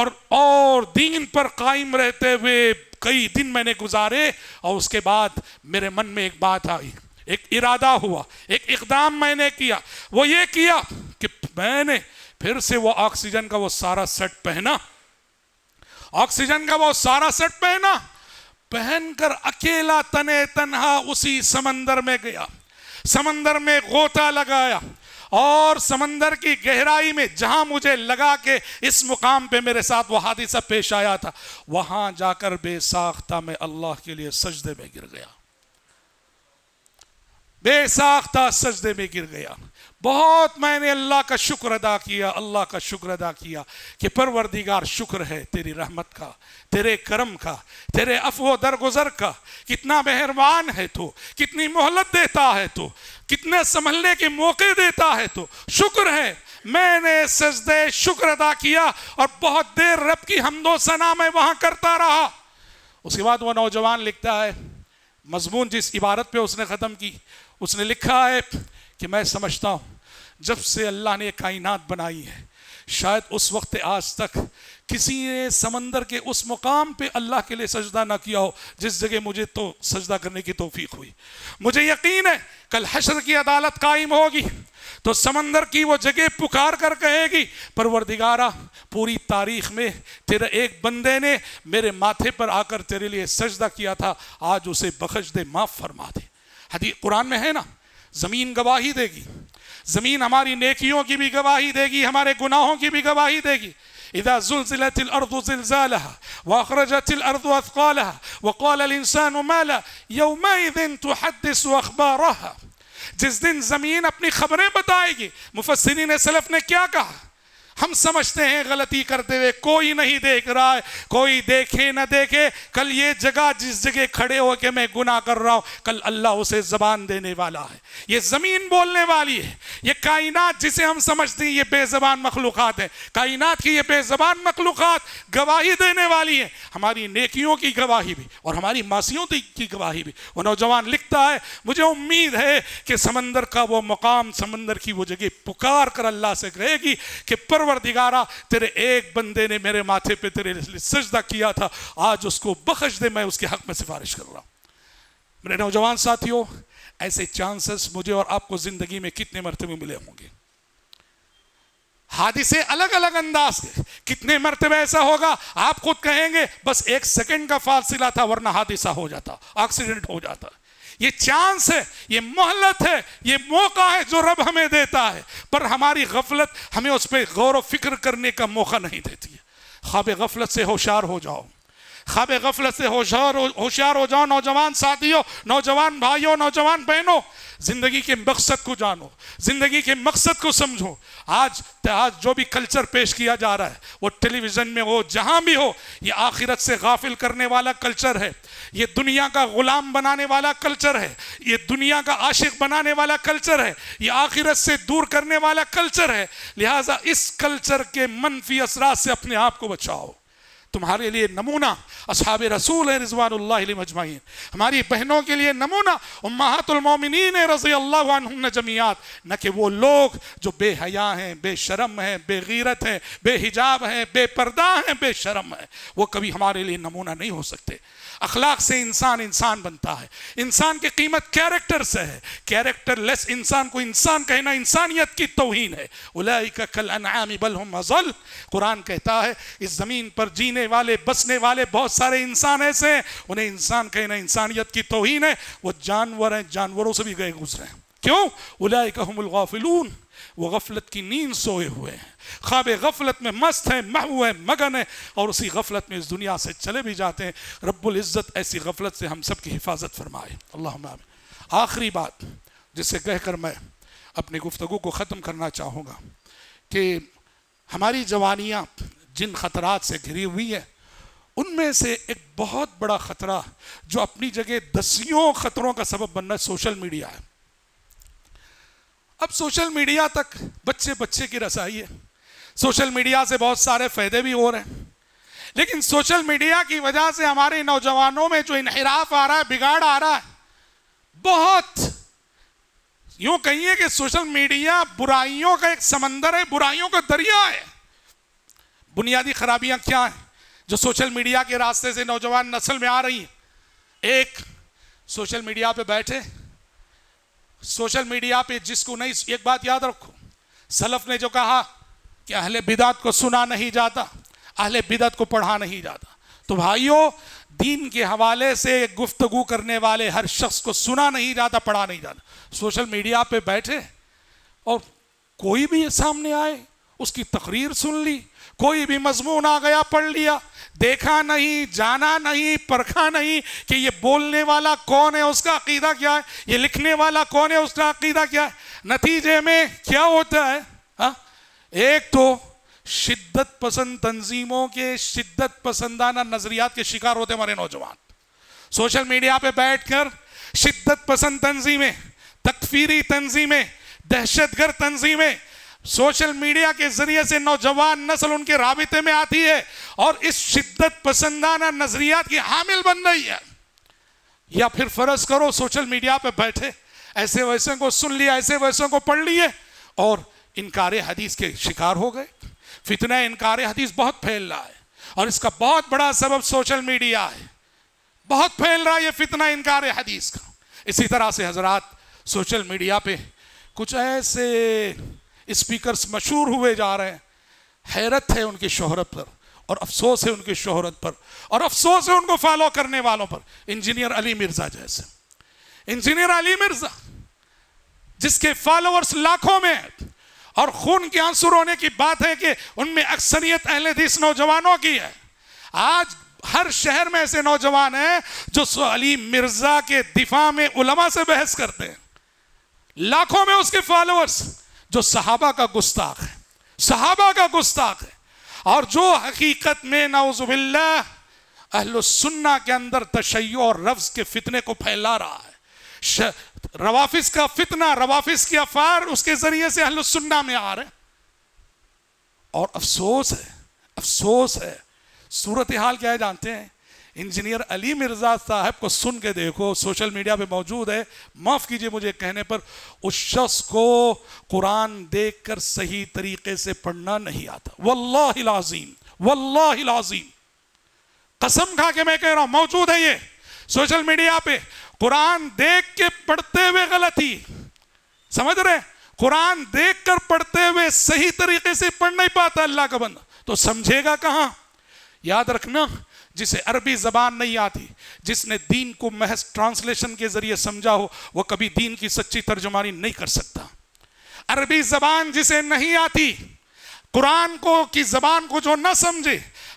और और दीन पर कायम रहते हुए कई दिन मैंने गुजारे और उसके बाद मेरे मन में एक बात आई एक इरादा हुआ एक इकदाम मैंने किया वो ये किया कि मैंने फिर से वो ऑक्सीजन का वो सारा सेट पहना ऑक्सीजन का वो सारा सेट पहना पहनकर अकेला तने तनहा उसी समंदर में गया समंदर में गोता लगाया और समंदर की गहराई में जहां मुझे लगा के इस मुकाम पे मेरे साथ वह हादिसा पेश आया था वहां जाकर बेसाख्ता में अल्लाह के लिए सजदे में गिर गया बेसाख्ता सजदे में गिर गया बहुत मैंने अल्लाह का शुक्र अदा किया अल्लाह का शुक्र अदा किया कि परवरदिगार शुक्र है तेरी रहमत का तेरे करम का तेरे अफो दरगुजर का कितना मेहरबान है तो कितनी मोहलत देता है तो कितने संभलने के मौके देता है तो शुक्र है मैंने सजदे शुक्र अदा किया और बहुत देर रब की हमदो सना में वहां करता रहा उसके बाद वह नौजवान लिखता है मजमून जिस इबारत पे उसने ख़त्म की उसने लिखा है कि मैं समझता हूँ जब से अल्लाह ने कायनात बनाई है शायद उस वक्त आज तक किसी ने समंदर के उस मुकाम पे अल्लाह के लिए सजदा ना किया हो जिस जगह मुझे तो सजदा करने की तोफीक हुई मुझे यकीन है कल हशर की अदालत कायम होगी तो समंदर की वो जगह पुकार कर कहेगी परवरदिगारा पूरी तारीख में तेरे एक बंदे ने मेरे माथे पर आकर तेरे लिए सजदा किया था आज उसे बख्श दे माफ़ फरमा दे हदी कुरान में है ना जमीन गवाही देगी जमीन हमारी नेकियों की भी गवाही देगी हमारे गुनाहों की भी गवाही देगी إذا زلزلت الأرض زلزالها وأخرجت الأرض أثقالها وقال الإنسان ما لا يومئذ تحدث أخبارها जिस दिन ज़मीन अपनी खबरें बताएगी मुफसरीन सलफ ने क्या कहा हम समझते हैं गलती करते हुए कोई नहीं देख रहा है कोई देखे ना देखे कल ये जगह जिस जगह खड़े के मैं गुना कर रहा हूं कल अल्लाह उसे जबान देने वाला है ये ज़मीन बोलने वाली है ये कायनात जिसे हम समझते हैं ये बेजबान मखलूक है कायनात की ये बेजबान मखलूक़ात गवाही देने वाली है हमारी नेकियों की गवाही भी और हमारी मासीियों की गवाही भी वो नौजवान लिखता है मुझे उम्मीद है कि समंदर का वो मुकाम समंदर की वो जगह पुकार कर अल्लाह से कहेगी कि पर परवरदिगारा तेरे एक बंदे ने मेरे माथे पे तेरे लिए सजदा किया था आज उसको बख्श दे मैं उसके हक में सिफारिश कर रहा हूँ मेरे नौजवान साथियों ऐसे चांसेस मुझे और आपको ज़िंदगी में कितने मरतबे मिले होंगे हादिसे अलग अलग अंदाज के कितने मरतबे ऐसा होगा आप खुद कहेंगे बस एक सेकंड का फासिला था वरना हादिसा हो जाता एक्सीडेंट हो जाता ये चांस है ये मोहलत है ये मौका है जो रब हमें देता है पर हमारी गफलत हमें उस पर गौर व फिक्र करने का मौका नहीं देती है खाब गफलत से होशियार हो जाओ खाबे गफलत से होशार होशियार हो जाओ नौजवान साथियों नौजवान भाइयों नौजवान बहनों ज़िंदगी के मकसद को जानो ज़िंदगी के मकसद को समझो आज आज जो भी कल्चर पेश किया जा रहा है वो टेलीविज़न में हो जहाँ भी हो ये आखिरत से गाफिल करने वाला कल्चर है ये दुनिया का ग़ुलाम बनाने वाला कल्चर है ये दुनिया का आशिक बनाने वाला कल्चर है ये आखिरत से दूर करने वाला कल्चर है लिहाजा इस कल्चर के मनफी असरा से अपने आप को बचाओ तुम्हारे लिए नमूना असहाब रसूल है रिजवान मजमाइन हमारी बहनों के लिए नमूना उम्मातुलमोमिन रजी अल्लाह जमियात न कि वो लोग जो बेहया हैं बेशरम हैं बेगीरत हैं बेहिजाब हैं बेपर्दा हैं बेशरम हैं वो कभी हमारे लिए नमूना नहीं हो सकते अखलाक से इंसान इंसान बनता है इंसान की कीमत कैरेक्टर से है कैरेक्टर लेस इंसान को इंसान कहना इंसानियत की तोहन है उलाई का कल बल हम कुरान कहता है इस ज़मीन पर जीने वाले बसने वाले बहुत सारे इंसान ऐसे हैं उन्हें इंसान कहना इंसानियत की तोहन है वो जानवर हैं जानवरों से भी गए गुजरे हैं क्यों उलाई का हमल वो गफलत की नींद सोए हुए हैं खाब गफलत में मस्त हैं महू है मगन है और उसी गफलत में इस दुनिया से चले भी जाते हैं रब्बुल इज़्ज़त ऐसी गफलत से हम सब की हिफाजत फरमाए अल्लाह आखिरी बात जिसे कहकर मैं अपनी गुफ्तु को ख़त्म करना चाहूँगा कि हमारी जवानियाँ जिन खतरात से घिरी हुई है उनमें से एक बहुत बड़ा ख़तरा जो अपनी जगह दसियों ख़तरों का सबब बनना सोशल मीडिया है अब सोशल मीडिया तक बच्चे बच्चे की रसाई है सोशल मीडिया से बहुत सारे फायदे भी हो रहे हैं लेकिन सोशल मीडिया की वजह से हमारे नौजवानों में जो इनहराफ आ रहा है बिगाड़ आ रहा है बहुत यूं कहिए कि सोशल मीडिया बुराइयों का एक समंदर है बुराइयों का दरिया है बुनियादी खराबियां क्या हैं जो सोशल मीडिया के रास्ते से नौजवान नस्ल में आ रही हैं एक सोशल मीडिया पे बैठे सोशल मीडिया पे जिसको नहीं एक बात याद रखो सलफ ने जो कहा कि अहले बिदात को सुना नहीं जाता अहले बिदात को पढ़ा नहीं जाता तो भाइयों दीन के हवाले से गुफ्तगु करने वाले हर शख्स को सुना नहीं जाता पढ़ा नहीं जाता सोशल मीडिया पे बैठे और कोई भी सामने आए उसकी तकरीर सुन ली कोई भी मजमून आ गया पढ़ लिया देखा नहीं जाना नहीं परखा नहीं कि ये बोलने वाला कौन है उसका अकीदा क्या है ये लिखने वाला कौन है उसका अकीदा क्या है नतीजे में क्या होता है हा? एक तो शिद्दत पसंद तंजीमों के शिद्दत पसंदाना नजरियात के शिकार होते हमारे नौजवान सोशल मीडिया पे बैठकर शिद्दत पसंद तंजीमें तकफीरी तंजीमें दहशतगर्द तंजीमें सोशल मीडिया के जरिए से नौजवान नस्ल उनके राबिते में आती है और इस शिद्दत पसंदाना नजरियात की हामिल बन रही है या फिर फर्ज करो सोशल मीडिया पर बैठे ऐसे वैसे को सुन लिया ऐसे वैसे को पढ़ लिए और इनकार हदीस के शिकार हो गए फितना इनकार हदीस बहुत फैल रहा है और इसका बहुत बड़ा सबब सोशल मीडिया है बहुत फैल रहा है ये फितना इनकार हदीस का इसी तरह से हजरात सोशल मीडिया पे कुछ ऐसे स्पीकर्स मशहूर हुए जा रहे हैं हैरत है उनकी शोहरत पर और अफसोस है उनकी शोहरत पर और अफसोस है उनको फॉलो करने वालों पर इंजीनियर अली मिर्जा जैसे इंजीनियर अली मिर्जा जिसके फॉलोअर्स लाखों में और खून के आंसू होने की बात है कि उनमें अक्सरियत दिस नौजवानों की है आज हर शहर में ऐसे नौजवान हैं जो अली मिर्जा के दिफा में उलमा से बहस करते हैं लाखों में उसके फॉलोअर्स जो सहाबा का गुस्ताख है सहाबा का गुस्ताख है और जो हकीकत में नाउजुबिल्ला अहलसन्ना के अंदर तशैय और रफ्ज के फितने को फैला रहा है रवाफिस का फितना रवाफिस की अफार उसके जरिए से अहलसन्ना में आ रहे और अफसोस है अफसोस है सूरत हाल क्या है जानते हैं इंजीनियर अली मिर्जा साहब को सुन के देखो सोशल मीडिया पे मौजूद है माफ़ कीजिए मुझे कहने पर उस शख्स को कुरान देखकर सही तरीके से पढ़ना नहीं आता वल्लाह लाजीम वल्लाह कसम खा के मैं कह रहा हूं मौजूद है ये सोशल मीडिया पे कुरान देख के पढ़ते हुए गलती समझ रहे कुरान देख कर पढ़ते हुए सही तरीके से पढ़ नहीं पाता अल्लाह का बंदा तो समझेगा कहां याद रखना जिसे अरबी जबान नहीं आती जिसने दीन को महज ट्रांसलेशन के जरिए समझा हो वो कभी दीन की सच्ची तर्जुमानी नहीं कर सकता अरबी जबान जिसे नहीं आती कुरान को की जबान को जो ना समझे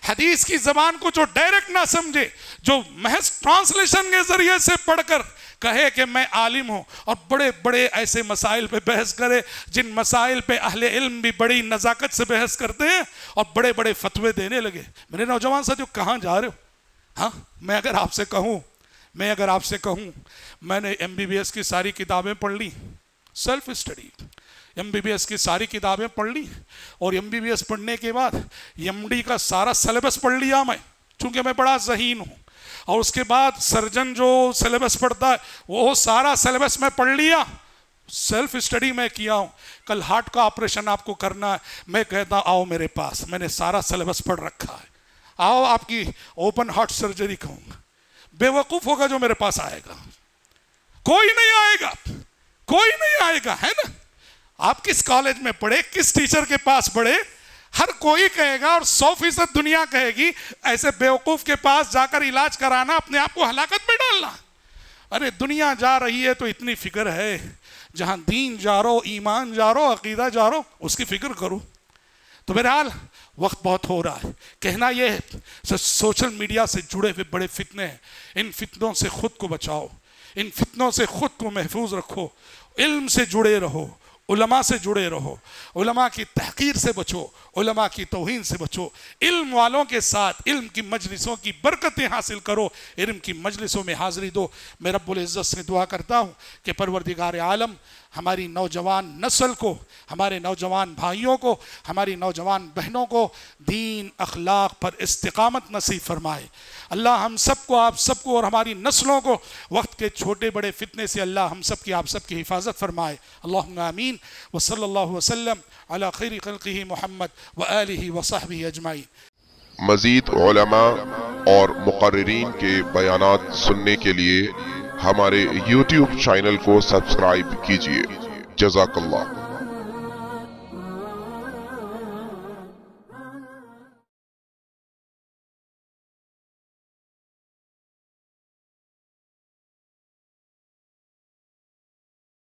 हदीस की जबान को जो डायरेक्ट ना समझे जो महज ट्रांसलेशन के जरिए से पढ़कर कहे कि मैं आलिम हूँ और बड़े बड़े ऐसे मसाइल पे बहस करे जिन मसाइल पे अहले इल्म भी बड़ी नज़ाकत से बहस करते हैं और बड़े बड़े फतवे देने लगे मेरे नौजवान साथियों कहाँ जा रहे हो हाँ मैं अगर आपसे कहूँ मैं अगर आपसे कहूँ मैंने एम की सारी किताबें पढ़ ली सेल्फ स्टडी एम की सारी किताबें पढ़ ली और एम पढ़ने के बाद एम का सारा सिलेबस पढ़ लिया मैं चूँकि मैं बड़ा जहीन हूँ और उसके बाद सर्जन जो सिलेबस पढ़ता है वो सारा सिलेबस मैं पढ़ लिया सेल्फ स्टडी मैं किया हूँ कल हार्ट का ऑपरेशन आपको करना है मैं कहता आओ मेरे पास मैंने सारा सिलेबस पढ़ रखा है आओ आपकी ओपन हार्ट सर्जरी कहूँगा बेवकूफ़ होगा जो मेरे पास आएगा कोई नहीं आएगा कोई नहीं आएगा है ना आप किस कॉलेज में पढ़े किस टीचर के पास पढ़े हर कोई कहेगा और सौ फीसद दुनिया कहेगी ऐसे बेवकूफ के पास जाकर इलाज कराना अपने आप को हलाकत में डालना अरे दुनिया जा रही है तो इतनी फिक्र है जहां दीन जा रो ईमान जा रो अकीदा जा रो उसकी फिक्र करो तो बहरहाल वक्त बहुत हो रहा है कहना यह है सोशल मीडिया से जुड़े हुए बड़े फितने हैं इन फितनों से खुद को बचाओ इन फितनों से खुद को महफूज रखो इल्म से जुड़े रहो उलमा से जुड़े रहो उलमा की तहकीर से बचो उलमा की तोहन से बचो इल्म वालों के साथ इल्म की मजलिसों की बरकतें हासिल करो इल्म की मजलिसों में हाजिरी दो मैं रब्बुल इज़्ज़त से दुआ करता हूँ कि परवरदिगार आलम हमारी नौजवान नस्ल को हमारे नौजवान भाइयों को हमारी नौजवान बहनों को दीन अखलाक पर इस्तकामत नसीब फरमाए अल्लाह हम सबको आप सबको और हमारी नस्लों को वक्त के छोटे बड़े फितने से अल्लाह हम सब की आप सब की हिफाजत फरमाए अल्लाह आमीन वसल्ला वसलम अला खलकी मोहम्मद व अली वसाहबी अजमाई मज़ीद और मुकर्रीन के बयान सुनने के लिए हमारे YouTube चैनल को सब्सक्राइब कीजिए जजाकल्ला